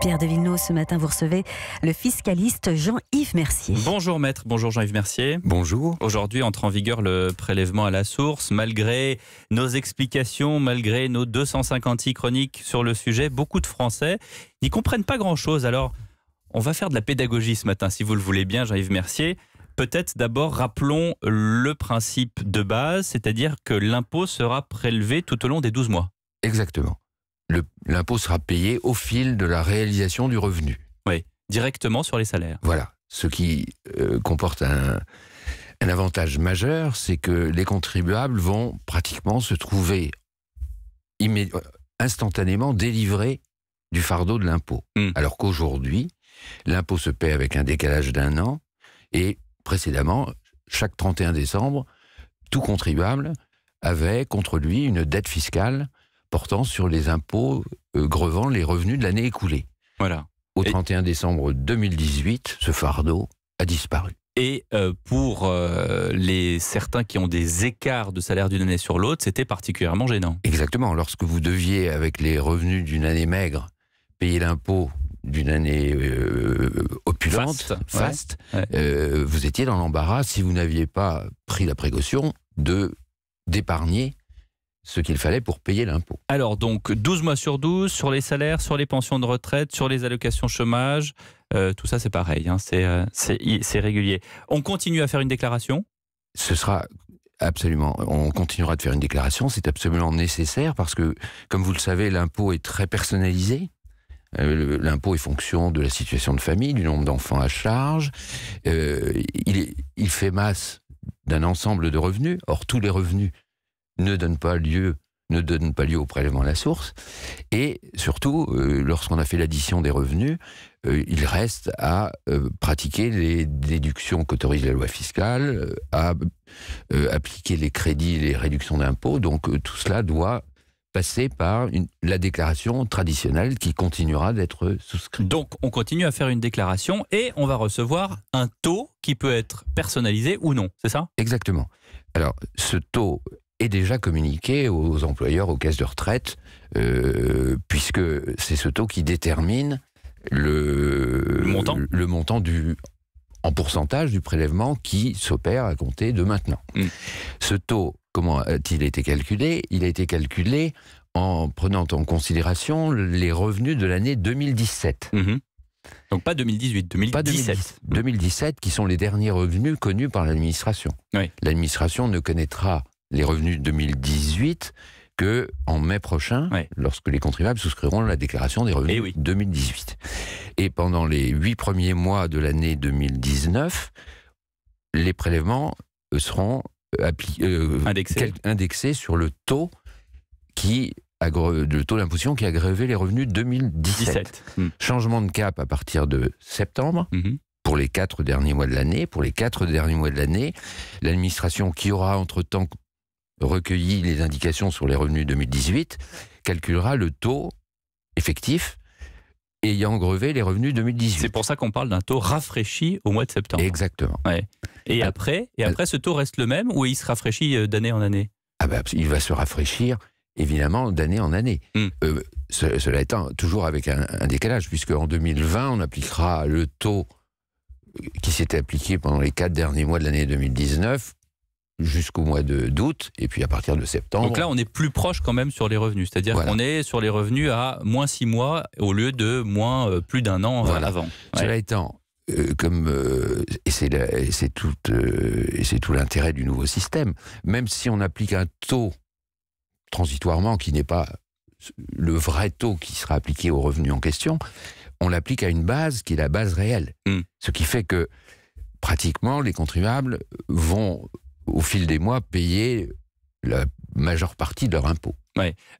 Pierre de Villeneuve, ce matin, vous recevez le fiscaliste Jean-Yves Mercier. Bonjour maître, bonjour Jean-Yves Mercier. Bonjour. Aujourd'hui entre en vigueur le prélèvement à la source. Malgré nos explications, malgré nos 250 chroniques sur le sujet, beaucoup de Français n'y comprennent pas grand-chose. Alors, on va faire de la pédagogie ce matin, si vous le voulez bien, Jean-Yves Mercier. Peut-être d'abord rappelons le principe de base, c'est-à-dire que l'impôt sera prélevé tout au long des 12 mois. Exactement l'impôt sera payé au fil de la réalisation du revenu. Oui, directement sur les salaires. Voilà. Ce qui euh, comporte un, avantage majeur, c'est que les contribuables vont pratiquement se trouver instantanément délivrés du fardeau de l'impôt. Hmm. Alors qu'aujourd'hui, l'impôt se paie avec un décalage d'un an et précédemment, chaque 31 décembre, tout contribuable avait contre lui une dette fiscale portant sur les impôts euh, grevant les revenus de l'année écoulée. Voilà. Au 31 décembre 2018, ce fardeau a disparu. Et euh, pour euh, les certains qui ont des écarts de salaire d'une année sur l'autre, c'était particulièrement gênant. Exactement. Lorsque vous deviez, avec les revenus d'une année maigre, payer l'impôt d'une année opulente, faste, vous étiez dans l'embarras si vous n'aviez pas pris la précaution de d'épargner ce qu'il fallait pour payer l'impôt. Alors donc 12 mois sur 12 sur les salaires, sur les pensions de retraite, sur les allocations chômage, euh, tout ça c'est pareil, hein, euh, c'est régulier. On continue à faire une déclaration Ce sera Absolument. On continuera de faire une déclaration. C'est absolument nécessaire parce que, comme vous le savez, l'impôt est très personnalisé. Euh, l'impôt est fonction de la situation de famille, du nombre d'enfants à charge. il, il, fait masse d'un ensemble de revenus. Or, tous les revenus ne donne pas lieu ne donne pas lieu au prélèvement à la source. Et surtout, euh, lorsqu'on a fait l'addition des revenus, euh, il reste à euh, pratiquer les déductions qu'autorise la loi fiscale, à appliquer les crédits, les réductions d'impôts. Donc tout cela doit passer par la déclaration traditionnelle qui continuera d'être souscrite. Donc on continue à faire une déclaration et on va recevoir un taux qui peut être personnalisé ou non, c'est ça Exactement. Alors ce taux est déjà communiqué aux employeurs, aux caisses de retraite, euh, puisque c'est ce taux qui détermine le, montant, le montant du, en pourcentage du prélèvement qui s'opère à compter de maintenant. Mm. Ce taux, comment a-t-il été calculé Il a été calculé en prenant en considération les revenus de l'année 2017. Mm-hmm. Donc pas 2018, 2017. Pas 2017 qui sont les derniers revenus connus par l'administration. L'administration ne connaîtra les revenus 2018 que en mai prochain, lorsque les contribuables souscriront la déclaration des revenus 2018. Eh Et pendant les huit premiers mois de l'année 2019, les prélèvements euh, seront euh, euh, indexés. sur le taux qui le taux d'imposition qui a grévé les revenus 2017. Hmm. Changement de cap à partir de septembre. Mm-hmm. pour les quatre derniers mois de l'année, pour les quatre derniers mois de l'année, l'administration qui aura entre-temps recueilli les indications sur les revenus 2018, calculera le taux effectif ayant grevé les revenus 2018. C'est pour ça qu'on parle d'un taux rafraîchi au mois de septembre. Exactement. Et ah. après, et ah. après, ce taux reste le même ou il se rafraîchit euh, d'année en année ah bah, Il va se rafraîchir, évidemment, d'année en année. Hmm. Euh, cela étant, toujours avec un, décalage, puisque en 2020, on appliquera le taux qui s'était appliqué pendant les quatre derniers mois de l'année 2019 jusqu'au mois d'août, et puis à partir de septembre. Donc là, on est plus proche quand même sur les revenus, c'est-à-dire qu'on est sur les revenus à moins 6 mois au lieu de moins euh, plus d'un an en avant. Cela étant, euh, comme euh, et c'est tout c'est tout l'intérêt du nouveau système. Même si on applique un taux transitoirement qui n'est pas le vrai taux qui sera appliqué aux revenus en question, on l'applique à une base qui est la base réelle, hmm. ce qui fait que pratiquement les contribuables vont au fil des mois, payer la majeure partie de leur impôt.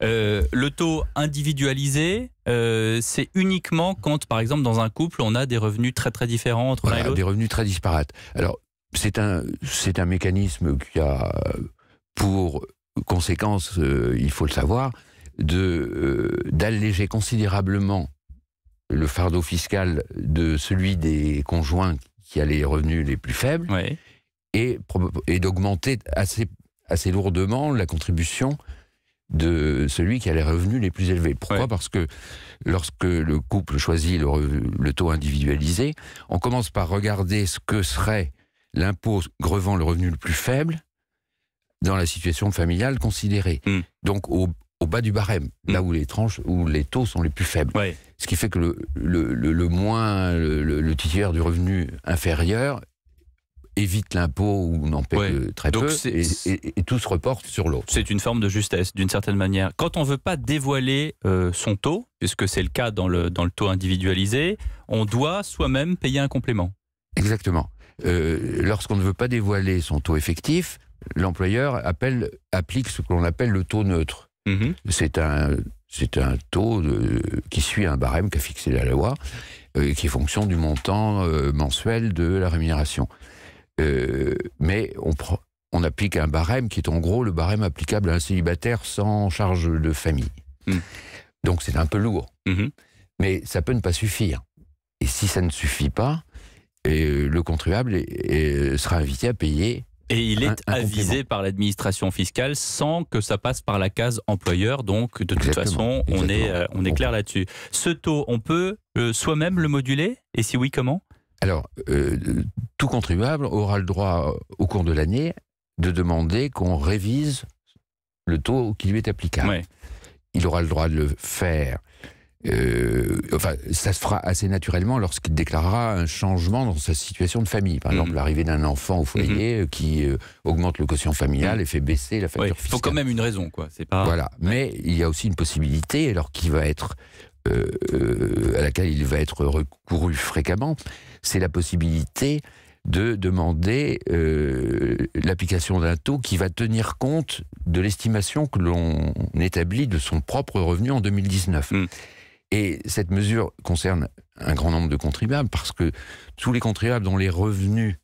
Euh, le taux individualisé, euh, c'est uniquement quand, par exemple, dans un couple, on a des revenus très très différents entre les deux. Des revenus très disparates. Alors, c'est un, c'est un mécanisme qui a pour conséquence, euh, il faut le savoir, de, d'alléger considérablement le fardeau fiscal de celui des conjoints qui a les revenus les plus faibles et, d'augmenter assez, assez lourdement la contribution de celui qui a les revenus les plus élevés. Pourquoi Parce que lorsque le couple choisit le, taux individualisé, on commence par regarder ce que serait l'impôt grevant le revenu le plus faible dans la situation familiale considérée. Mm. Donc au, bas du barème, mm. là où les tranches, où les taux sont les plus faibles. Ce qui fait que le, le moins, le, titulaire du revenu inférieur évite l'impôt ou n'en paie très Donc peu, et, tout se reporte sur l'autre. C'est une forme de justesse, d'une certaine manière. Quand on ne veut pas dévoiler euh, son taux, puisque c'est le cas dans le, dans le taux individualisé, on doit soi-même payer un complément. Exactement. Euh, lorsqu'on ne veut pas dévoiler son taux effectif, l'employeur applique ce que l'on appelle le taux neutre. Mhm. C'est un c'est un taux qui suit un barème qu'a fixé la loi, euh, qui est fonction du montant mensuel de la rémunération. Euh, mais on, on applique un barème qui est en gros le barème applicable à un célibataire sans charge de famille. Hmm. Donc c'est un peu lourd. Mhm. Mais ça peut ne pas suffire. Et si ça ne suffit pas, et euh, le contribuable sera invité à payer. Et il est avisé par l'administration fiscale sans que ça passe par la case employeur. Donc, de toute façon, on est, euh, on est clair là-dessus. Ce taux, on peut soi-même le moduler Et si oui, comment alors, euh, tout contribuable aura le droit, euh, au cours de l'année, de demander qu'on révise le taux qui lui est applicable. Il aura le droit de le faire. Euh, enfin, ça se fera assez naturellement lorsqu'il déclarera un changement dans sa situation de famille. Par mhm. exemple, l'arrivée d'un enfant au foyer mhm. qui augmente le quotient familial mhm. et fait baisser la facture fiscale. Il faut quand même une raison, quoi. Voilà. Mais il y a aussi une possibilité, alors qu'il va être euh, à laquelle il va être recouru fréquemment, c'est la possibilité de demander euh, l'application d'un taux qui va tenir compte de l'estimation que l'on établit de son propre revenu en 2019. Mm. Et cette mesure concerne un grand nombre de contribuables parce que tous les contribuables dont les revenus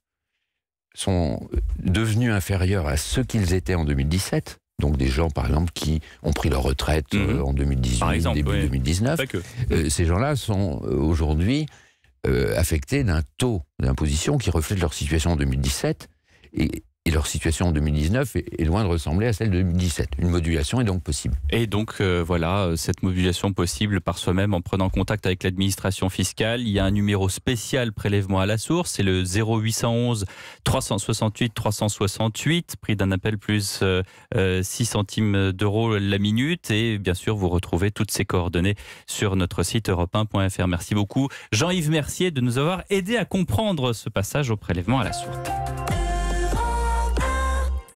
sont euh, devenus inférieurs à ceux qu'ils étaient en 2017 donc des gens par exemple qui ont pris leur retraite mhm. euh, en 2018, début 2019. Euh, ces gens-là sont euh, aujourd'hui affectés d'un taux d'imposition qui reflète leur situation en 2017 et et leur situation en 2019 est, loin de ressembler à celle de 2017. Une modulation est donc possible. Et donc euh, voilà, euh, cette modulation possible par soi-même en prenant contact avec l'administration fiscale. Il y a un numéro spécial prélèvement à la source, c'est le 0811 368 368, prix d'un appel plus 6 euh, centimes d'euros la minute. Et bien sûr, vous retrouvez toutes ces coordonnées sur notre site europe Merci beaucoup Jean-Yves Mercier de nous avoir aidé à comprendre ce passage au prélèvement à la source.